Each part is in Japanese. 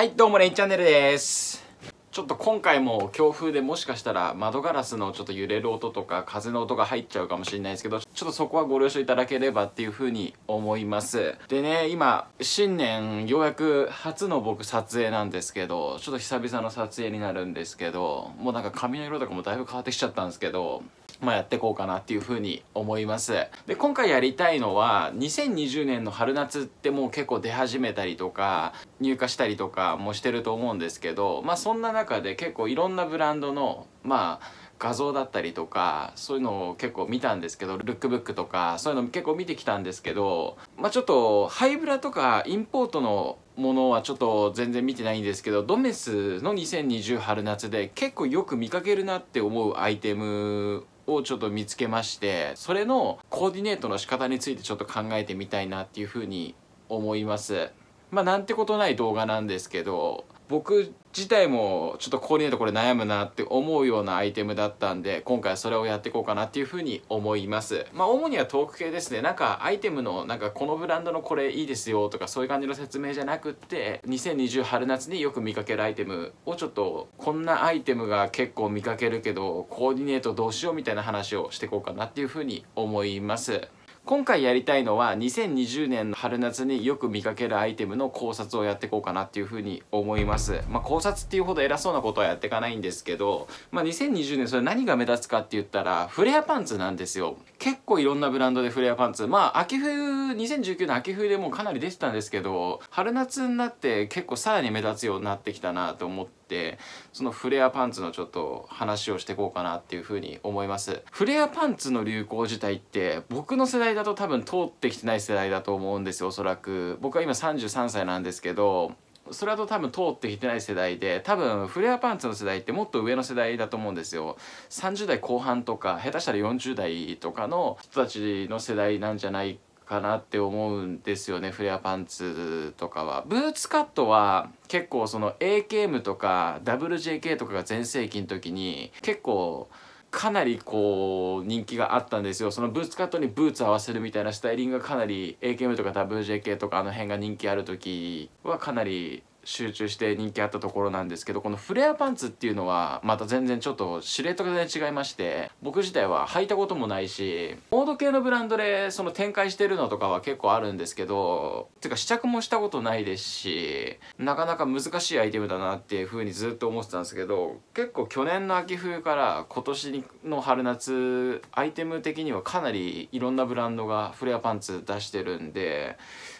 はいどうもレイチャンネルですちょっと今回も強風でもしかしたら窓ガラスのちょっと揺れる音とか風の音が入っちゃうかもしれないですけどちょっとそこはご了承いただければっていう風に思いますでね今新年ようやく初の僕撮影なんですけどちょっと久々の撮影になるんですけどもうなんか髪の色とかもだいぶ変わってきちゃったんですけどまあ、やっていこうかなっていうふうに思いますで今回やりたいのは2020年の春夏ってもう結構出始めたりとか入荷したりとかもしてると思うんですけどまあそんな中で結構いろんなブランドのまあ画像だったりとかそういうのを結構見たんですけどルックブックとかそういうの結構見てきたんですけどまあちょっとハイブラとかインポートのものはちょっと全然見てないんですけどドメスの2020春夏で結構よく見かけるなって思うアイテムをちょっと見つけましてそれのコーディネートの仕方についてちょっと考えてみたいなっていうふうに思います。まあなんてことない動画なんですけど僕自体もちょっとコーディネートこれ悩むなって思うようなアイテムだったんで今回それをやっていこうかなっていうふうに思いますまあ主にはトーク系ですねなんかアイテムのなんかこのブランドのこれいいですよとかそういう感じの説明じゃなくって2020春夏によく見かけるアイテムをちょっとこんなアイテムが結構見かけるけどコーディネートどうしようみたいな話をしていこうかなっていうふうに思います今回やりたいのは2020年の春夏によく見かけるアイテムの考察をやっていこうかなっていうふうに思います。まあ、考察っていうほど偉そうなことはやっていかないんですけど、まあ、2020年それ何が目立つかって言ったらフレアパンツなんですよ。結構いろんなブランドでフレアパンツ。まあ秋冬、2019の秋冬でもうかなり出てたんですけど、春夏になって結構さらに目立つようになってきたなと思って、ってそのフレアパンツのちょっと話をしていこうかなっていうふうに思いますフレアパンツの流行自体って僕の世代だと多分通ってきてない世代だと思うんですよおそらく僕は今33歳なんですけどそれだと多分通ってきてない世代で多分フレアパンツの世代ってもっと上の世代だと思うんですよ30代後半とか下手したら40代とかの人たちの世代なんじゃないかかなって思うんですよねフレアパンツとかはブーツカットは結構その AKM とか WJK とかが全盛期の時に結構かなりこう人気があったんですよそのブーツカットにブーツ合わせるみたいなスタイリングがかなり AKM とか WJK とかあの辺が人気ある時はかなり集中して人気あったところなんですけどこのフレアパンツっていうのはまた全然ちょっとシルエットが全然違いまして僕自体は履いたこともないしモード系のブランドでその展開してるのとかは結構あるんですけどてか試着もしたことないですしなかなか難しいアイテムだなっていう風にずっと思ってたんですけど結構去年の秋冬から今年の春夏アイテム的にはかなりいろんなブランドがフレアパンツ出してるんで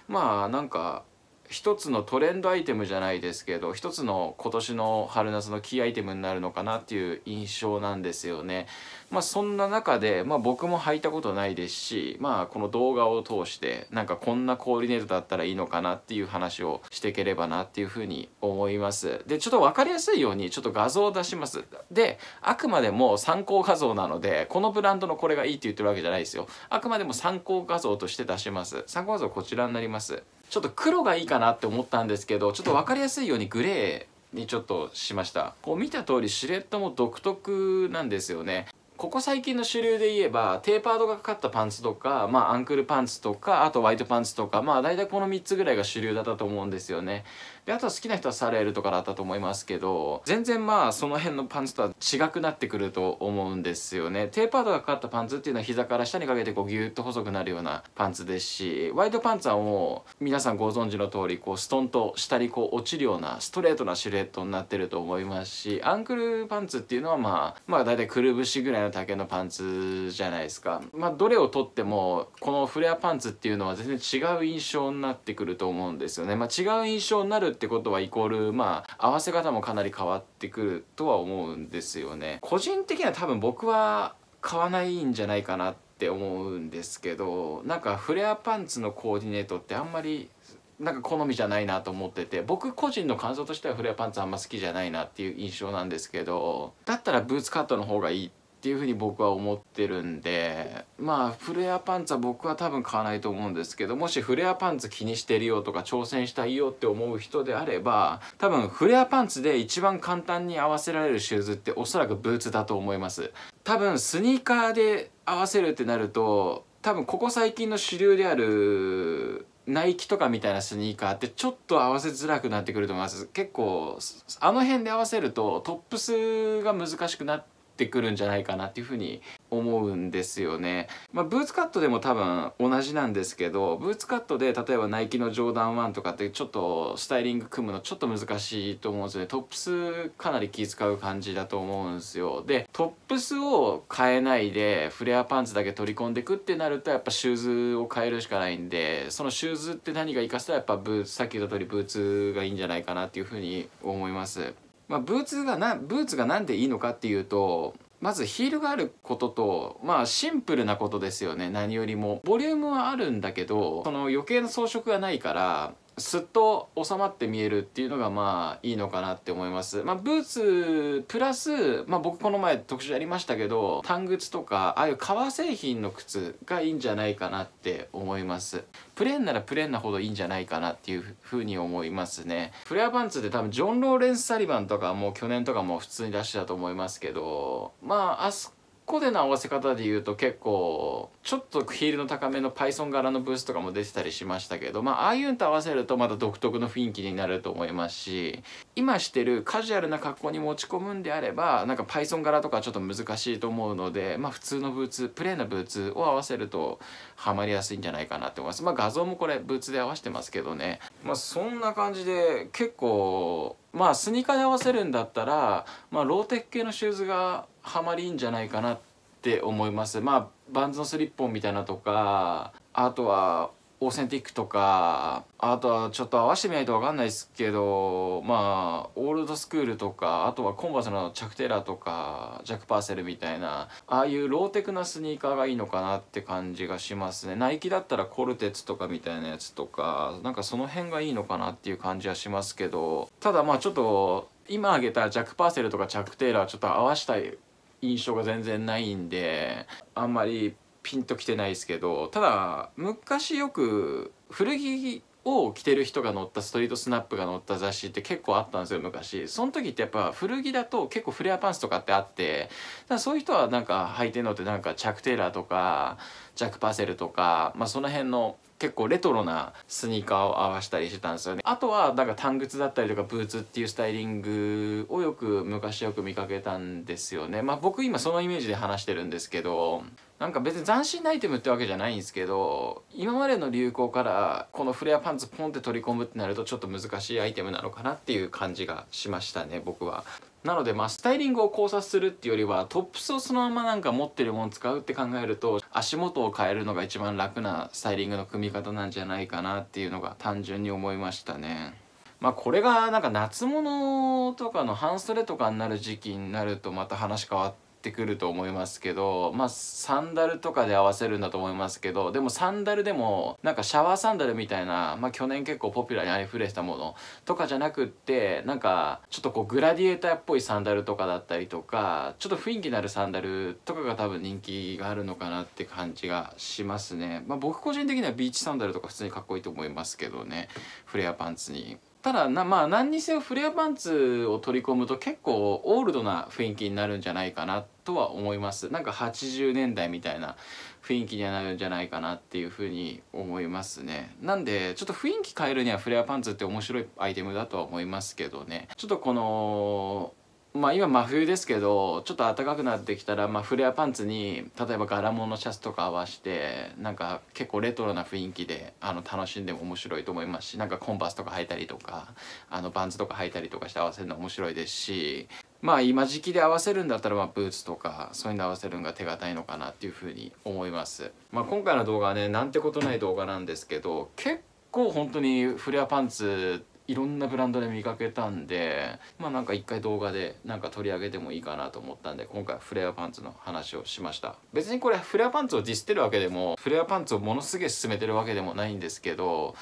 まあなんか一つのトレンドアイテムじゃないですけど一つの今年の春夏のキーアイテムになるのかなっていう印象なんですよね。まあ、そんな中で、まあ、僕も履いたことないですし、まあ、この動画を通してなんかこんなコーディネートだったらいいのかなっていう話をしていければなっていうふうに思いますでちょっと分かりやすいようにちょっと画像を出しますであくまでも参考画像なのでこのブランドのこれがいいって言ってるわけじゃないですよあくまでも参考画像として出します参考画像こちらになりますちょっと黒がいいかなって思ったんですけどちょっと分かりやすいようにグレーにちょっとしましたこう見た通りシルエットも独特なんですよねここ最近の主流で言えばテーパードがかかったパンツとか、まあ、アンクルパンツとかあとワイトパンツとかまあ大体この3つぐらいが主流だったと思うんですよねであとは好きな人はサレールとかだったと思いますけど全然まあその辺のパンツとは違くなってくると思うんですよねテーパードがかかったパンツっていうのは膝から下にかけてこうギュッと細くなるようなパンツですしワイドパンツはもう皆さんご存知の通りこうストンと下にこう落ちるようなストレートなシルエットになってると思いますしアンクルパンツっていうのはまあまあ大体くるぶしぐらいの丈のパンツじゃないですかまあどれをとってもこのフレアパンツっていうのは全然違う印象になってくると思うんですよねまあ違う印象になるってことはイコールまあ合わせ方もかなり変わってくるとは思うんですよね。個人的には多分僕は買わないんじゃないかなって思うんですけどなんかフレアパンツのコーディネートってあんまりなんか好みじゃないなと思ってて僕個人の感想としてはフレアパンツあんま好きじゃないなっていう印象なんですけどだったらブーツカットの方がいいってっていうふうに僕は思ってるんでまあフレアパンツは僕は多分買わないと思うんですけどもしフレアパンツ気にしてるよとか挑戦したいよって思う人であれば多分フレアパンツで一番簡単に合わせられるシューズっておそらくブーツだと思います多分スニーカーで合わせるってなると多分ここ最近の主流であるナイキとかみたいなスニーカーってちょっと合わせづらくなってくると思います結構あの辺で合わせるとトップスが難しくなってってくるんじゃないかなっていうふうに思うんですよね。まあ、ブーツカットでも多分同じなんですけどブーツカットで例えばナイキのジョーダン1とかってちょっとスタイリング組むのちょっと難しいと思うんですよね。トップスかなり気使う感じだと思うんですよ。でトップスを変えないでフレアパンツだけ取り込んでくってなるとやっぱシューズを変えるしかないんでそのシューズって何が活かしたらやっぱブーツさっき言った通りブーツがいいんじゃないかなっていうふうに思います。まあ、ブーツがなブーツが何でいいのかっていうとまずヒールがあることとまあシンプルなことですよね何よりもボリュームはあるんだけどその余計な装飾がないからすっと収まって見えるっていうのがまあいいのかなって思います。まあ、ブーツプラス、まあ、僕この前特集やりましたけど単靴とかああいう革製品の靴がいいんじゃないかなって思います。プレーンならプレーンなほどいいんじゃないかなっていうふうに思いますね。フレアパンツって多分ジョン・ローレンス・サリバンとかもう去年とかも普通に出してたと思いますけどまああそこ個での合わせ方で言うと結構ちょっとヒールの高めの Python 柄のブースとかも出てたりしましたけどまあああいうのと合わせるとまた独特の雰囲気になると思いますし今してるカジュアルな格好に持ち込むんであればなんか Python 柄とかちょっと難しいと思うのでまあ普通のブーツプレーなブーツを合わせるとハマりやすいんじゃないかなって思いますまあ画像もこれブーツで合わせてますけどねまあそんな感じで結構まあスニーカーに合わせるんだったら、まあ、ローテック系のシューズがハマりいいんじゃないかなって思いますまあバンズのスリッポンみたいなとかあとはオーセンティックとかあとはちょっと合わせてみないと分かんないですけどまあオールドスクールとかあとはコンバースのチャクテラとかジャック・パーセルみたいなああいうローテクなスニーカーがいいのかなって感じがしますねナイキだったらコルテツとかみたいなやつとかなんかその辺がいいのかなっていう感じはしますけどただまあちょっと今挙げたジャック・パーセルとかチャック・テイラーちょっと合わせたい印象が全然ないんであんまりピンときてないですけどただ昔よく古着を着てる人が乗ったストリートスナップが乗った雑誌って結構あったんですよ昔その時ってやっぱ古着だと結構フレアパンツとかってあってだそういう人はなんか履いてるのってなんかチャック・テイラーとかジャック・パセルとかまあその辺の結構レトロなスニーカーを合わしたりしてたんですよねあとはなんか短靴だったりとかブーツっていうスタイリングをよく昔よく見かけたんですよねまあ僕今そのイメージで話してるんですけどなんか別に斬新なアイテムってわけじゃないんですけど今までの流行からこのフレアパンツポンって取り込むってなるとちょっと難しいアイテムなのかなっていう感じがしましたね僕は。なのでまあスタイリングを考察するっていうよりはトップスをそのままなんか持ってるもん使うって考えると足元を変えるのが一番楽なスタイリングの組み方なんじゃないかなっていうのが単純に思いましたね。まあこれがなんか夏物とかの半袖とかになる時期になるとまた話変わってってくると思いますけどまあサンダルとかで合わせるんだと思いますけどでもサンダルでもなんかシャワーサンダルみたいな、まあ、去年結構ポピュラーにありふれたものとかじゃなくってなんかちょっとこうグラディエーターっぽいサンダルとかだったりとかちょっと雰囲気のあるサンダルとかが多分人気があるのかなって感じがしますね。まあ、僕個人的にはビーチサンダルとか普通にかっこいいと思いますけどねフレアパンツに。ただなまあ何にせよフレアパンツを取り込むと結構オールドな雰囲気になるんじゃないかなとは思いますなんか80年代みたいな雰囲気にはなるんじゃないかなっていうふうに思いますねなんでちょっと雰囲気変えるにはフレアパンツって面白いアイテムだとは思いますけどねちょっとこのまあ今真冬ですけどちょっと暖かくなってきたら、まあ、フレアパンツに例えば柄物のシャツとか合わしてなんか結構レトロな雰囲気であの楽しんでも面白いと思いますしなんかコンパスとか履いたりとかあのバンズとか履いたりとかして合わせるの面白いですしまあ今時期で合わせるんだったらまあブーツとかそういうの合わせるのが手堅いのかなっていうふうに思います。まあ、今回の動画はねなんてことない動画なんですけど結構本当にフレアパンツいろんなブランドで見かけたんでまあなんか一回動画でなんか取り上げてもいいかなと思ったんで今回フレアパンツの話をしました別にこれフレアパンツをディスってるわけでもフレアパンツをものすげえ勧めてるわけでもないんですけど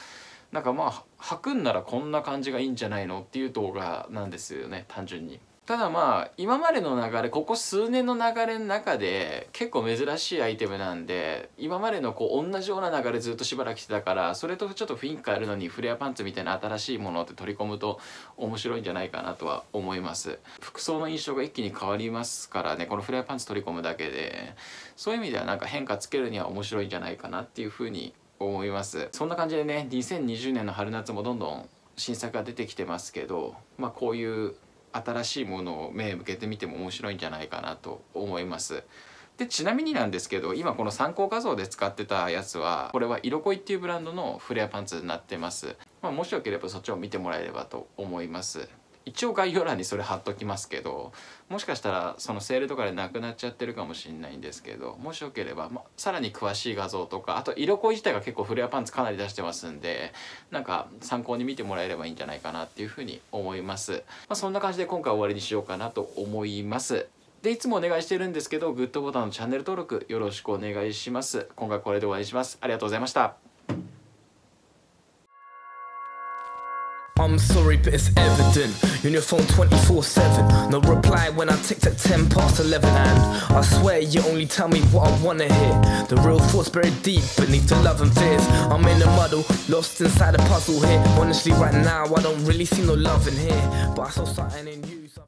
なんかまあ履くんならこんな感じがいいんじゃないのっていう動画なんですよね単純に。ただまあ今までの流れここ数年の流れの中で結構珍しいアイテムなんで今までのこう同じような流れずっとしばらくしてたからそれとちょっと雰囲気変えるのにフレアパンツみたいな新しいものって取り込むと面白いんじゃないかなとは思います服装の印象が一気に変わりますからねこのフレアパンツ取り込むだけでそういう意味ではなんか変化つけるには面白いんじゃないかなっていうふうに思いますそんな感じでね2020年の春夏もどんどん新作が出てきてますけどまあこういう新しいものを目向けてみても面白いんじゃないかなと思います。でちなみになんですけど今この参考画像で使ってたやつはこれは色恋っていうブランドのフレアパンツになってます、まあ、もしよければそっちを見てもらえればと思います一応概要欄にそれ貼っときますけどもしかしたらそのセールとかでなくなっちゃってるかもしんないんですけどもしよければ、ま、さらに詳しい画像とかあと色恋自体が結構フレアパンツかなり出してますんでなんか参考に見てもらえればいいんじゃないかなっていうふうに思います、まあ、そんな感じで今回終わりにしようかなと思いますでいつもお願いしてるんですけどグッドボタンのチャンネル登録よろしくお願いします今回これで終わりにしますありがとうございました I'm sorry, but it's evident. You're on your phone 24 7. No reply when I text at 10 past 11. And I swear you only tell me what I wanna hear. The real thoughts buried deep beneath the love and fears. I'm in a muddle, lost inside a puzzle here. Honestly, right now, I don't really see no love in here. But I saw something in you.